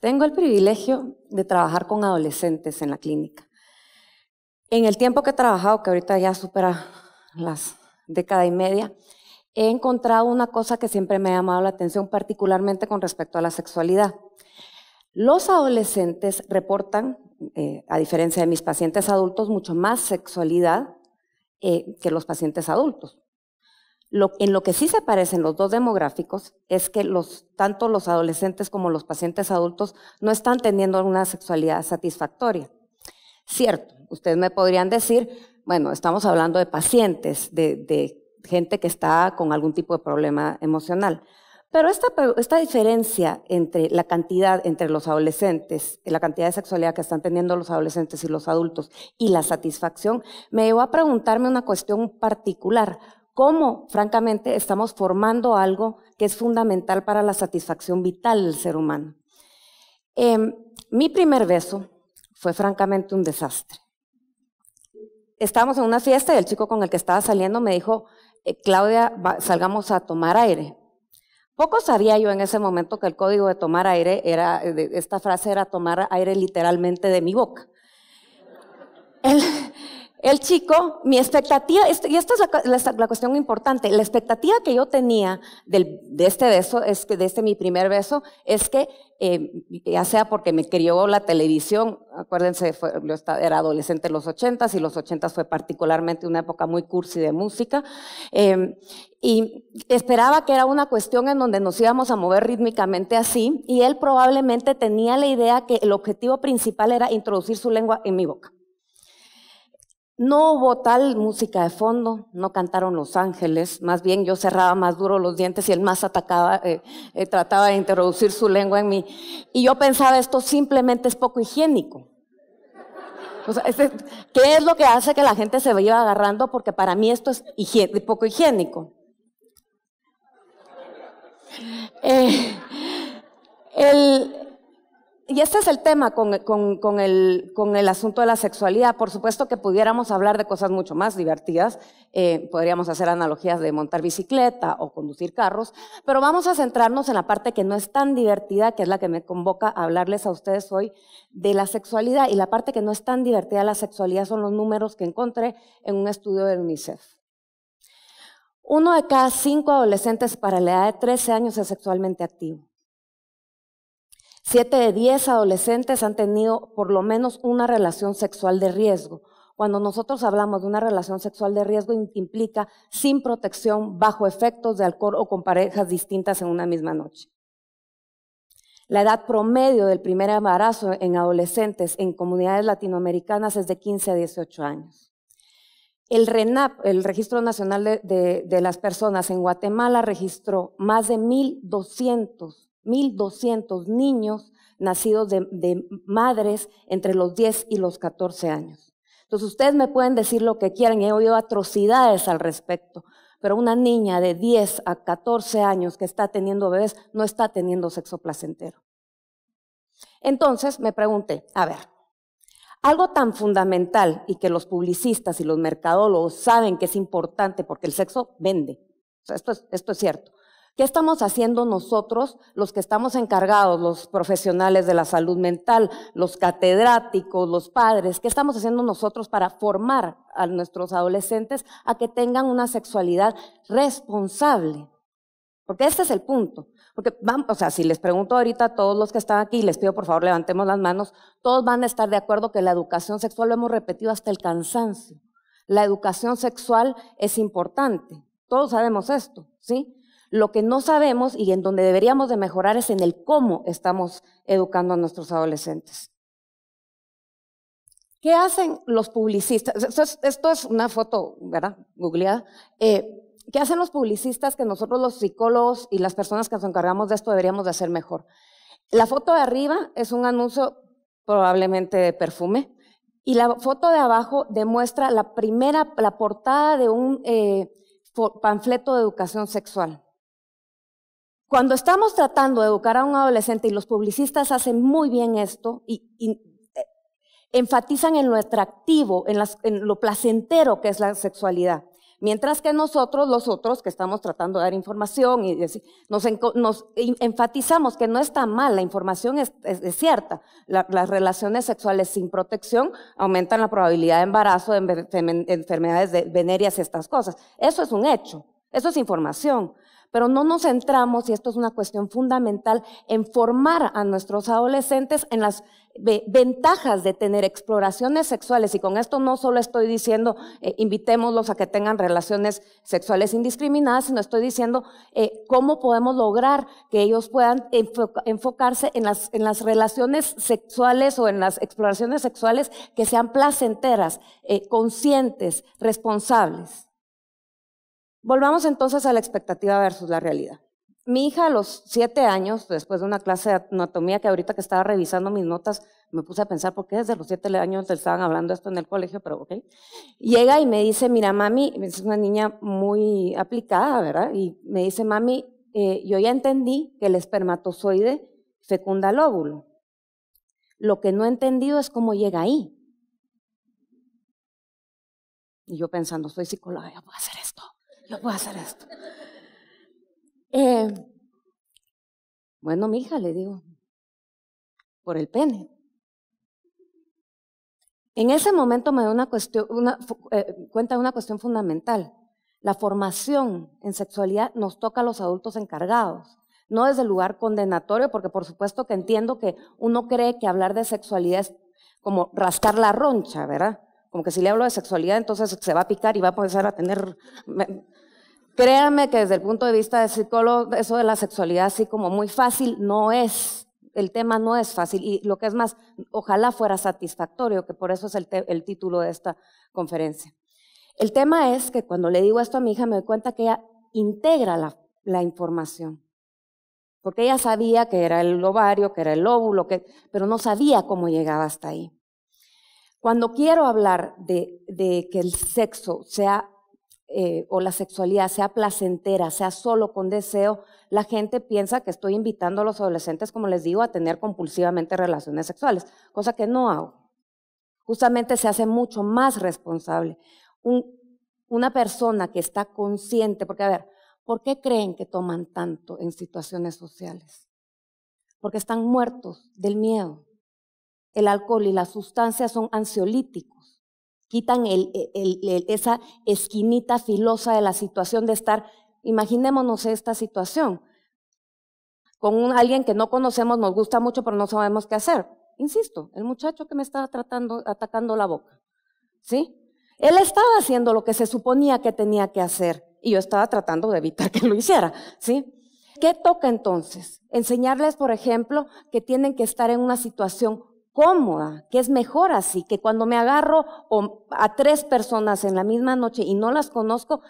Tengo el privilegio de trabajar con adolescentes en la clínica. En el tiempo que he trabajado, que ahorita ya supera las décadas y media, he encontrado una cosa que siempre me ha llamado la atención, particularmente con respecto a la sexualidad. Los adolescentes reportan, eh, a diferencia de mis pacientes adultos, mucho más sexualidad eh, que los pacientes adultos en lo que sí se parecen los dos demográficos es que tanto los adolescentes como los pacientes adultos no están teniendo una sexualidad satisfactoria. Cierto, ustedes me podrían decir, bueno, estamos hablando de pacientes, de, gente que está con algún tipo de problema emocional. Pero esta, esta diferencia entre la cantidad entre los adolescentes, la cantidad de sexualidad que están teniendo los adolescentes y los adultos y la satisfacción, me llevó a preguntarme una cuestión particular cómo, francamente, estamos formando algo que es fundamental para la satisfacción vital del ser humano. Em, mi primer beso fue francamente un desastre. Estábamos en una fiesta y el chico con el que estaba saliendo me dijo, eh, Claudia, salgamos a tomar aire. Poco sabía yo en ese momento que el código de tomar aire era, eh, esta frase era tomar aire literalmente de mi boca. El, el chico, mi expectativa, y esta es la, cuestión importante, la expectativa que yo tenía de este beso, es que, de este mi primer beso, es que, eh, ya sea porque me crió la televisión, acuérdense, yo era adolescente en los ochentas, y los ochentas fue particularmente una época muy cursi de música, em, y esperaba que era una cuestión en donde nos íbamos a mover rítmicamente así, y él probablemente tenía la idea que el objetivo principal era introducir su lengua en mi boca. No hubo tal música de fondo, no cantaron los ángeles, más bien yo cerraba más duro los dientes y el más atacaba, eh, eh, trataba de introducir su lengua en mí. Y yo pensaba, esto simplemente es poco higiénico. O sea, este, ¿Qué es lo que hace que la gente se vaya agarrando? Porque para mí esto es poco higiénico. Eh, el, y este es el tema con, el, asunto de la sexualidad. Por supuesto que pudiéramos hablar de cosas mucho más divertidas, eh, podríamos hacer analogías de montar bicicleta o conducir carros, pero vamos a centrarnos en la parte que no es tan divertida, que es la que me convoca a hablarles a ustedes hoy de la sexualidad. Y la parte que no es tan divertida de la sexualidad son los números que encontré en un estudio de UNICEF. Uno de cada cinco adolescentes para la edad de 13 años es sexualmente activo. Siete de diez adolescentes han tenido por lo menos una relación sexual de riesgo. Cuando nosotros hablamos de una relación sexual de riesgo, implica sin protección, bajo efectos de alcohol o con parejas distintas en una misma noche. La edad promedio del primer embarazo en adolescentes en comunidades latinoamericanas es de 15 a 18 años. El RENAP, el Registro Nacional de, las Personas en Guatemala, registró más de 1.200 1.200 niños nacidos de, madres entre los 10 y los 14 años. Entonces ustedes me pueden decir lo que quieran, he oído atrocidades al respecto, pero una niña de 10 a 14 años que está teniendo bebés no está teniendo sexo placentero. Entonces me pregunté, a ver, algo tan fundamental y que los publicistas y los mercadólogos saben que es importante porque el sexo vende. esto es cierto. ¿Qué estamos haciendo nosotros, los que estamos encargados, los profesionales de la salud mental, los catedráticos, los padres? ¿Qué estamos haciendo nosotros para formar a nuestros adolescentes a que tengan una sexualidad responsable? Porque este es el punto. Porque, vamos o sea, si les pregunto ahorita a todos los que están aquí, les pido por favor levantemos las manos, todos van a estar de acuerdo que la educación sexual lo hemos repetido hasta el cansancio. La educación sexual es importante. Todos sabemos esto, ¿sí? Lo que no sabemos y en donde deberíamos de mejorar es en el cómo estamos educando a nuestros adolescentes. ¿Qué hacen los publicistas? Esto es, una foto, ¿verdad? Googleada. Eh, ¿Qué hacen los publicistas que nosotros los psicólogos y las personas que nos encargamos de esto deberíamos de hacer mejor? La foto de arriba es un anuncio probablemente de perfume y la foto de abajo demuestra la primera, la portada de un eh, panfleto de educación sexual. Cuando estamos tratando de educar a un adolescente, y los publicistas hacen muy bien esto, y, eh, enfatizan en lo atractivo, en, lo placentero que es la sexualidad. Mientras que nosotros, los otros, que estamos tratando de dar información y nos, enfatizamos que no está mal, la información es, cierta. las relaciones sexuales sin protección aumentan la probabilidad de embarazo, de enfermedades de venerias y estas cosas. Eso es un hecho, eso es información pero no nos centramos, y esto es una cuestión fundamental, en formar a nuestros adolescentes en las ventajas de tener exploraciones sexuales, y con esto no solo estoy diciendo eh, invitémoslos a que tengan relaciones sexuales indiscriminadas, sino estoy diciendo eh, cómo podemos lograr que ellos puedan enfocarse en las, relaciones sexuales o en las exploraciones sexuales que sean placenteras, eh, conscientes, responsables. Volvamos entonces a la expectativa versus la realidad. Mi hija a los siete años, después de una clase de anatomía que ahorita que estaba revisando mis notas, me puse a pensar por qué desde los siete años le estaban hablando esto en el colegio, pero ok. Llega y me dice, mira mami, es una niña muy aplicada, ¿verdad? Y me dice, mami, eh, yo ya entendí que el espermatozoide fecunda el óvulo. Lo que no he entendido es cómo llega ahí. Y yo pensando, soy psicóloga, voy puedo hacer esto yo puedo hacer esto. Eh, bueno, mi hija, le digo, por el pene. En ese momento me da una cuestión, una, eh, cuenta de una cuestión fundamental. La formación en sexualidad nos toca a los adultos encargados, no desde el lugar condenatorio, porque por supuesto que entiendo que uno cree que hablar de sexualidad es como rascar la roncha, ¿verdad? como que si le hablo de sexualidad, entonces se va a picar y va a empezar a tener... Créame que desde el punto de vista de psicólogo, eso de la sexualidad así como muy fácil no es, el tema no es fácil y lo que es más, ojalá fuera satisfactorio, que por eso es el, título de esta conferencia. El tema es que cuando le digo esto a mi hija me doy cuenta que ella integra la, información, porque ella sabía que era el ovario, que era el óvulo, pero no sabía cómo llegaba hasta ahí. Cuando quiero hablar de, que el sexo sea eh, o la sexualidad sea placentera, sea solo con deseo, la gente piensa que estoy invitando a los adolescentes, como les digo, a tener compulsivamente relaciones sexuales, cosa que no hago. Justamente se hace mucho más responsable. una persona que está consciente, porque a ver, ¿por qué creen que toman tanto en situaciones sociales? Porque están muertos del miedo el alcohol y las sustancias son ansiolíticos, quitan esa esquinita filosa de la situación de estar, imaginémonos esta situación, con alguien que no conocemos, nos gusta mucho, pero no sabemos qué hacer. Insisto, el muchacho que me estaba tratando, atacando la boca, ¿sí? Él estaba haciendo lo que se suponía que tenía que hacer y yo estaba tratando de evitar que lo hiciera, ¿sí? ¿Qué toca entonces? Enseñarles, por ejemplo, que tienen que estar en una situación que es mejor así, que cuando me agarro a tres personas en la misma noche y no las conozco,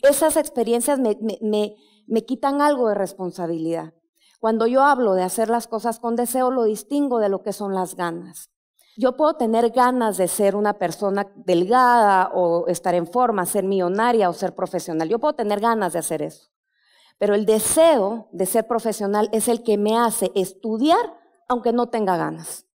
esas experiencias me quitan algo de responsabilidad. Cuando yo hablo de hacer las cosas con deseo, lo distingo de lo que son las ganas. Yo puedo tener ganas de ser una persona delgada o estar en forma, ser millonaria o ser profesional. Yo puedo tener ganas de hacer eso. Pero el deseo de ser profesional es el que me hace estudiar aunque no tenga ganas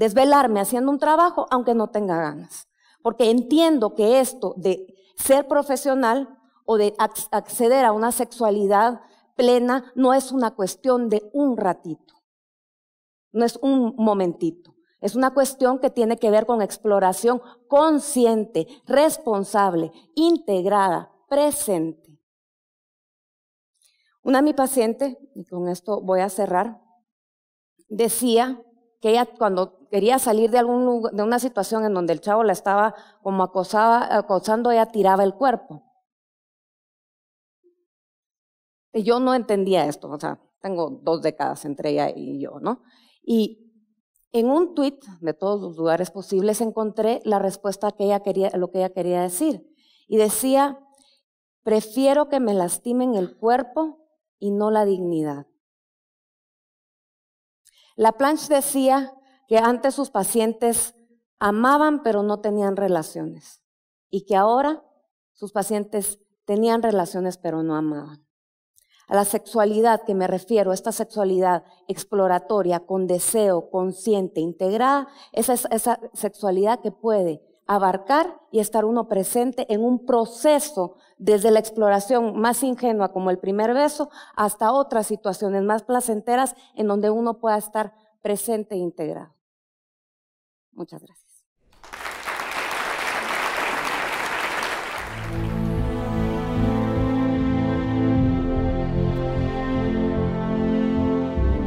desvelarme haciendo un trabajo aunque no tenga ganas, porque entiendo que esto de ser profesional o de acceder a una sexualidad plena no es una cuestión de un ratito, no es un momentito, es una cuestión que tiene que ver con exploración consciente, responsable, integrada, presente. Una mi paciente, y con esto voy a cerrar, decía que ella cuando quería salir de, algún, de una situación en donde el chavo la estaba como acosaba, acosando, ella tiraba el cuerpo. Y yo no entendía esto, o sea, tengo dos décadas entre ella y yo, ¿no? Y en un tweet de todos los lugares posibles encontré la respuesta que ella quería, lo que ella quería decir. Y decía, prefiero que me lastimen el cuerpo y no la dignidad. La Planche decía que antes sus pacientes amaban pero no tenían relaciones y que ahora sus pacientes tenían relaciones pero no amaban. A la sexualidad que me refiero, esta sexualidad exploratoria, con deseo, consciente, integrada, esa es esa sexualidad que puede abarcar y estar uno presente en un proceso desde la exploración más ingenua como el primer beso hasta otras situaciones más placenteras en donde uno pueda estar presente e integrado. Muchas gracias.